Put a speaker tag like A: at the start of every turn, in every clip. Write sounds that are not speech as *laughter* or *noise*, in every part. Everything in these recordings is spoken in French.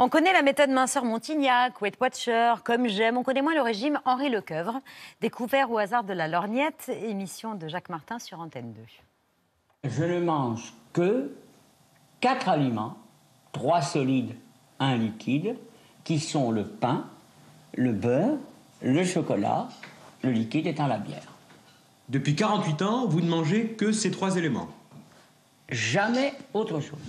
A: On connaît la méthode minceur Montignac, Weight Watcher, Comme J'aime. On connaît moins le régime Henri Lecoeuvre, découvert au hasard de la lorgnette, émission de Jacques Martin sur Antenne 2. Je ne mange que quatre aliments, trois solides, un liquide, qui sont le pain, le beurre, le chocolat, le liquide étant la bière. Depuis 48 ans, vous ne mangez que ces trois éléments Jamais autre chose.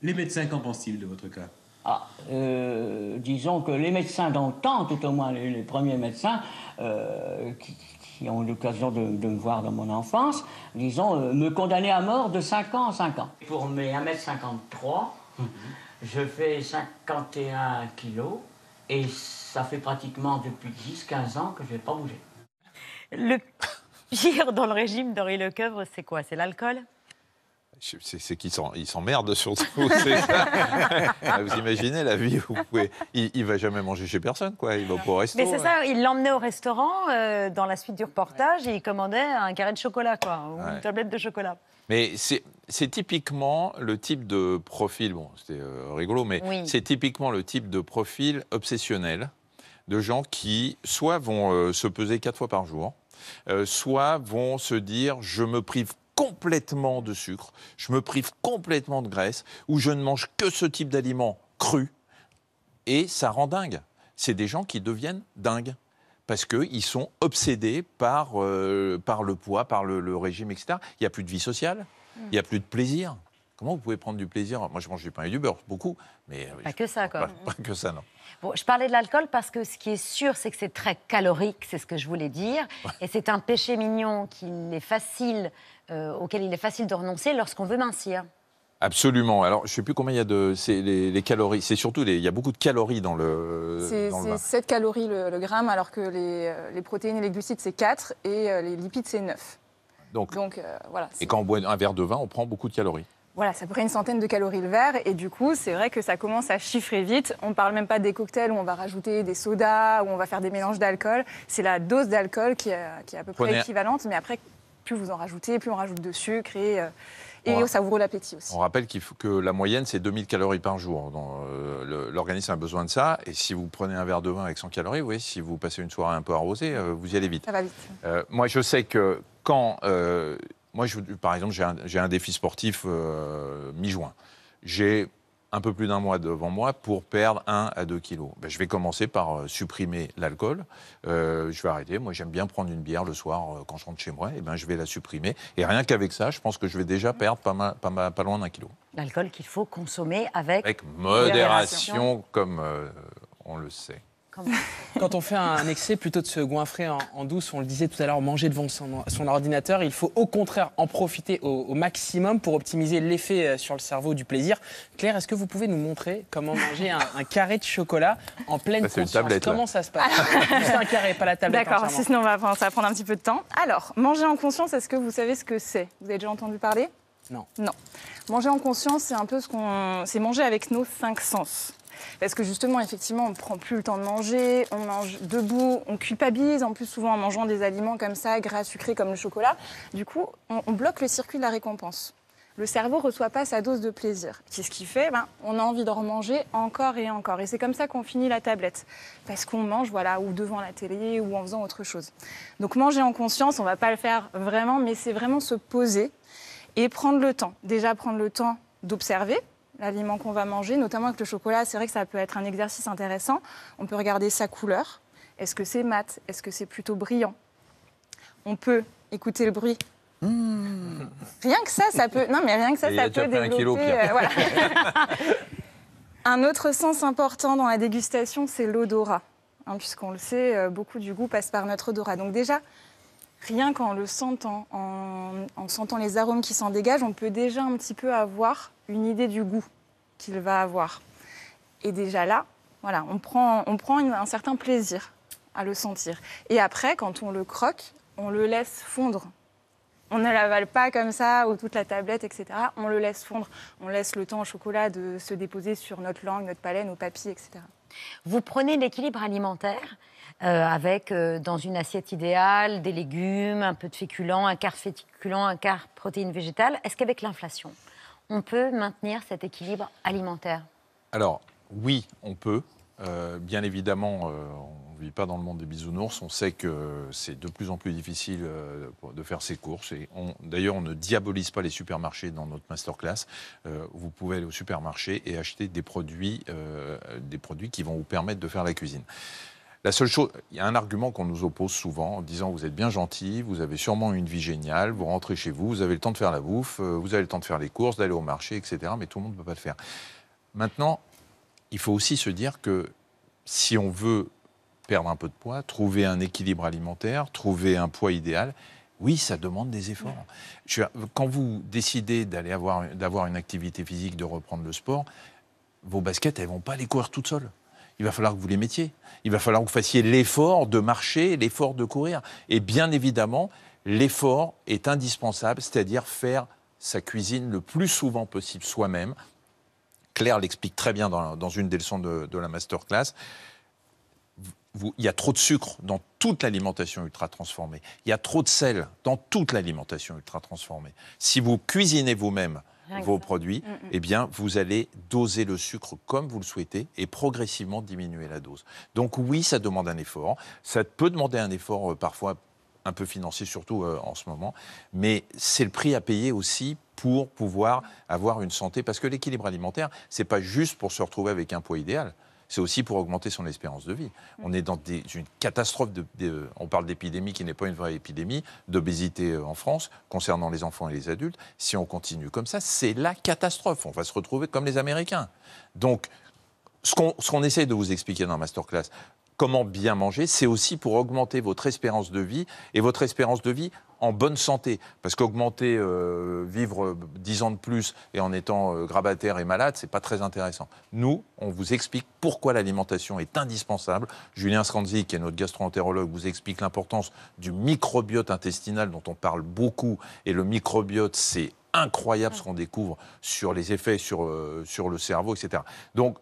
A: Les
B: médecins, qu'en pensent-ils de votre cas
A: ah, euh, disons que les médecins d'antan, tout au moins les, premiers médecins euh, qui, ont eu l'occasion de, me voir dans mon enfance, disons, euh, me condamnaient à mort de 5 ans en 5 ans. Pour mes 1m53, mhm. je fais 51 kilos et ça fait pratiquement depuis 10-15 ans que je n'ai pas bougé. Le pire dans le régime d'Henri Lecoeuvre, c'est quoi C'est l'alcool
B: c'est ils s'emmerdent surtout. *laughs* Ah, vous imaginez la vie où vous pouvez. Il, ne va jamais manger chez personne, quoi. Il va pas au resto. Mais c'est ça,
A: hein. il l'emmenait au restaurant euh, dans la suite du reportage et il commandait un carré de chocolat, quoi, ou une tablette de chocolat.
B: Mais c'est typiquement le type de profil, bon, c'était euh, rigolo, mais c'est typiquement le type de profil obsessionnel de gens qui soit vont euh, se peser quatre fois par jour, soit vont se dire je me prive complètement de sucre, je me prive complètement de graisse, ou je ne mange que ce type d'aliments cru et ça rend dingue. C'est des gens qui deviennent dingues parce qu'ils sont obsédés par, euh, par le poids, par le, régime, etc. Il n'y a plus de vie sociale, il n'y a plus de plaisir. Comment vous pouvez prendre du plaisir Moi, je mange du pain et du beurre, beaucoup, mais... Euh, pas que ça, quoi. Pas, que ça, non.
A: je parlais de l'alcool parce que ce qui est sûr, c'est que c'est très calorique, c'est ce que je voulais dire. Et c'est un péché mignon est facile, euh, auquel il est facile de
C: renoncer lorsqu'on veut mincir.
B: Absolument. Alors, je ne sais plus combien il y a de. C'est les, calories. C'est surtout. il y a beaucoup de calories dans le. C'est 7
C: calories le, gramme, alors que euh, les, protéines et les glucides, c'est 4 et les lipides, c'est 9. Donc, Donc voilà.
B: Et quand on boit un verre de vin, on prend beaucoup de calories.
C: Voilà, ça pourrait une centaine de calories le verre. Et du coup, c'est vrai que ça commence à chiffrer vite. On ne parle même pas des cocktails où on va rajouter des sodas, où on va faire des mélanges d'alcool. C'est la dose d'alcool qui, est à peu près équivalente. Mais après, plus vous en rajoutez, plus on rajoute de sucre et... Euh, et on ça ouvre l'appétit aussi. On
B: rappelle faut que la moyenne, c'est 2000 calories par jour. Euh, l'organisme a besoin de ça. Et si vous prenez un verre de vin avec 100 calories, vous si vous passez une soirée un peu arrosée, euh, vous y allez vite. Ça va vite. moi, je sais que quand moi, je, par exemple, j'ai un, défi sportif euh, mi-juin. J'ai un peu plus d'un mois devant moi pour perdre 1 à 2 kilos. Ben, je vais commencer par euh, supprimer l'alcool. Euh, je vais arrêter. Moi, j'aime bien prendre une bière le soir quand je rentre chez moi. Et eh ben, je vais la supprimer. Et rien qu'avec ça, je pense que je vais déjà perdre pas, pas, loin d'un kilo.
A: L'alcool qu'il faut consommer avec, avec modération
B: comme on le sait. Quand on fait un excès, plutôt de se goinfrer en, en douce, on le disait tout à l'heure, manger devant son, ordinateur, il faut au contraire en profiter au, maximum pour optimiser l'effet euh, sur le cerveau du plaisir. Claire, est-ce que vous pouvez nous montrer comment manger un, carré de chocolat en pleine bah, conscience tablette, Comment ça se passe C'est un carré, pas la tablette. Hein, D'accord, sinon
C: ça va prendre un petit peu de temps. Alors, manger en conscience, est-ce que vous savez ce que c'est Vous avez déjà entendu parler non. Non. Manger en conscience, c'est un peu ce qu'on. C'est manger avec nos cinq sens. Parce que justement, effectivement, on ne prend plus le temps de manger, on mange debout, on culpabilise en plus souvent en mangeant des aliments comme ça, gras, sucrés comme le chocolat. Du coup, on, bloque le circuit de la récompense le cerveau ne reçoit pas sa dose de plaisir. Qu'est-ce qui fait ben, On a envie d'en manger encore et encore. Et c'est comme ça qu'on finit la tablette. Parce qu'on mange, voilà, ou devant la télé, ou en faisant autre chose. Donc manger en conscience, on ne va pas le faire vraiment, mais c'est vraiment se poser et prendre le temps. Déjà prendre le temps d'observer l'aliment qu'on va manger, notamment avec le chocolat. C'est vrai que ça peut être un exercice intéressant. On peut regarder sa couleur. Est-ce que c'est mat Est-ce que c'est plutôt brillant On peut écouter le bruit
A: hmm.
C: Rien que ça, ça peut. Non, mais rien que ça, ça peut développer. Un, kilo, euh, un, autre sens important dans la dégustation, c'est l'odorat. Hein, puisqu'on le sait, euh, beaucoup du goût passe par notre odorat. Donc déjà, rien qu'en le sentant, en, sentant les arômes qui s'en dégagent, on peut déjà un petit peu avoir une idée du goût qu'il va avoir. Et déjà là, voilà, on prend, on prend un certain plaisir à le sentir. Et après, quand on le croque, on le laisse fondre. On ne l'avale pas comme ça, ou toute la tablette, etc. On le laisse fondre. On laisse le temps au chocolat de se déposer sur notre langue, notre palais, nos papilles, etc. Vous prenez l'équilibre alimentaire
A: euh, avec, euh, dans une assiette idéale, des légumes, un peu de féculents, un quart féculent, un quart protéines végétales. Est-ce qu'avec l'inflation, on peut maintenir cet équilibre alimentaire
B: Alors, oui, on peut. Euh, bien évidemment, vit pas dans le monde des bisounours. On sait que c'est de plus en plus difficile euh, de faire ses courses. Et d'ailleurs, on ne diabolise pas les supermarchés dans notre masterclass. Euh, vous pouvez aller au supermarché et acheter des produits, euh, des produits qui vont vous permettre de faire la cuisine. La seule chose, il y a un argument qu'on nous oppose souvent en disant vous êtes bien gentil, vous avez sûrement une vie géniale, vous rentrez chez vous, vous avez le temps de faire la bouffe, vous avez le temps de faire les courses, d'aller au marché, etc. Mais tout le monde ne peut pas le faire. Maintenant, il faut aussi se dire que si on veut perdre un peu de poids, trouver un équilibre alimentaire, trouver un poids idéal. Oui, ça demande des efforts. quand vous décidez d'aller avoir, d'avoir une activité physique, de reprendre le sport, vos baskets, elles vont pas les courir toutes seules. Il va falloir que vous les mettiez. Il va falloir que vous fassiez l'effort de marcher, l'effort de courir. Et bien évidemment, l'effort est indispensable, c'est-à-dire faire sa cuisine le plus souvent possible soi-même. Claire l'explique très bien dans, une des leçons de, de la masterclass il y a trop de sucre dans toute l'alimentation ultra transformée. Il y a trop de sel dans toute l'alimentation ultra transformée. Si vous cuisinez vous-même ah, vos produits, mm, mm. eh bien, vous allez doser le sucre comme vous le souhaitez et progressivement diminuer la dose. Donc oui, ça demande un effort. Ça peut demander un effort euh, parfois un peu financier, surtout euh, en ce moment. Mais c'est le prix à payer aussi pour pouvoir avoir une santé. Parce que l'équilibre alimentaire, ce n'est pas juste pour se retrouver avec un poids idéal c'est aussi pour augmenter son espérance de vie. On est dans une catastrophe, euh, on parle d'épidémie qui n'est pas une vraie épidémie, d'obésité euh, en France, concernant les enfants et les adultes. Si on continue comme ça, c'est la catastrophe. On va se retrouver comme les Américains. Donc, ce qu'on essaye essaie de vous expliquer dans Masterclass, comment bien manger, c'est aussi pour augmenter votre espérance de vie. Et votre espérance de vie, en bonne santé. Parce qu'augmenter, euh, vivre 10 ans de plus et en étant euh, grabataire et malade, ce n'est pas très intéressant. Nous, on vous explique pourquoi l'alimentation est indispensable. Julien Scanzi, qui est notre gastroentérologue, vous explique l'importance du microbiote intestinal dont on parle beaucoup. Et le microbiote, c'est incroyable ce qu'on découvre sur les effets sur, euh, sur le cerveau, etc. Donc,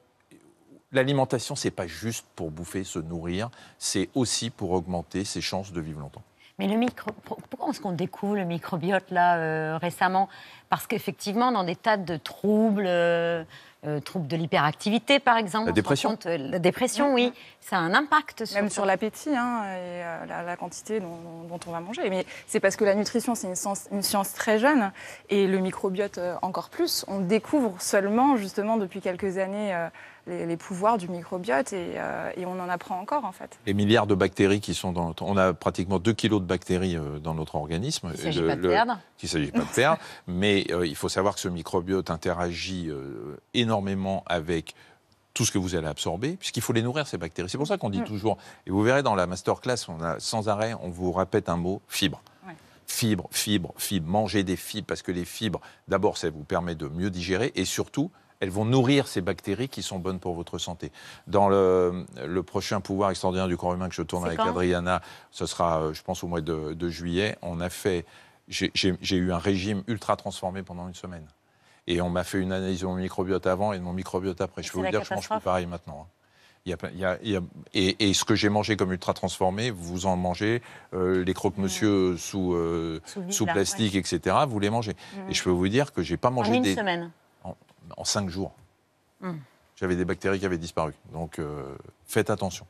B: l'alimentation, n'est pas juste pour bouffer, se nourrir, c'est aussi pour augmenter ses chances de vivre longtemps.
A: Mais le micro, pourquoi est-ce qu'on découvre le microbiote là euh, récemment parce qu'effectivement, dans des tas de troubles, euh, euh, troubles de l'hyperactivité par exemple. La dépression. Euh,
C: la dépression, oui. Ça a un impact sur. Même sur l'appétit hein, et la, quantité dont, on va manger. Mais c'est parce que la nutrition, c'est une, science très jeune et le microbiote encore plus. On découvre seulement, justement, depuis quelques années. les, pouvoirs du microbiote et, et, on en apprend encore en fait.
B: Les milliards de bactéries qui sont dans notre... On a pratiquement 2 kilos de bactéries dans notre organisme. Il ne s'agit pas de perdre. Il ne s'agit pas de perdre, mais euh, il faut savoir que ce microbiote interagit euh, énormément avec tout ce que vous allez absorber, puisqu'il faut les nourrir, ces bactéries. C'est pour ça qu'on dit mm. toujours, et vous verrez dans la masterclass, on sans arrêt, on vous répète un mot, fibre. Fibres, Fibre, fibre, fibre. Mangez des fibres, parce que les fibres, d'abord, ça vous permet de mieux digérer, et surtout, elles vont nourrir ces bactéries qui sont bonnes pour votre santé. Dans le, prochain pouvoir extraordinaire du corps humain que je tourne avec Adriana, ce sera, euh, je pense, au mois de juillet, on a fait j'ai eu un régime ultra transformé pendant une semaine. Et on m'a fait une analyse de mon microbiote avant et de mon microbiote après. Je peux vous dire que je mange plus pareil maintenant. Il et, ce que j'ai mangé comme ultra transformé, vous en mangez, euh, les croque-monsieur mmh. sous, euh, sous, plastique, etc., vous les mangez. Mmh. Et je peux vous dire que j'ai pas mangé. En une semaine en, cinq jours. Mmh. J'avais des bactéries qui avaient disparu. Donc euh, faites attention.